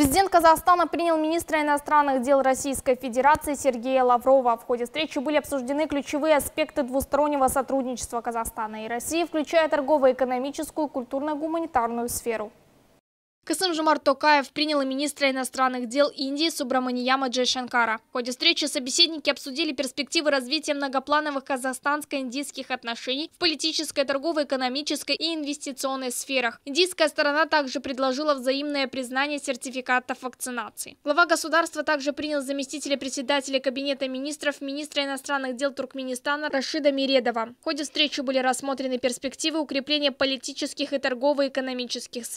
Президент Казахстана принял министра иностранных дел Российской Федерации Сергея Лаврова. В ходе встречи были обсуждены ключевые аспекты двустороннего сотрудничества Казахстана и России, включая торгово-экономическую, культурно-гуманитарную сферу. Касым Жумар Токаев принял министра иностранных дел Индии Субраманияма Джайшанкара. В ходе встречи собеседники обсудили перспективы развития многоплановых казахстанско-индийских отношений в политической, торговой, экономической и инвестиционной сферах. Индийская сторона также предложила взаимное признание сертификатов вакцинации. Глава государства также принял заместителя председателя Кабинета министров, министра иностранных дел Туркменистана Рашида Миредова. В ходе встречи были рассмотрены перспективы укрепления политических и торгово-экономических сфер.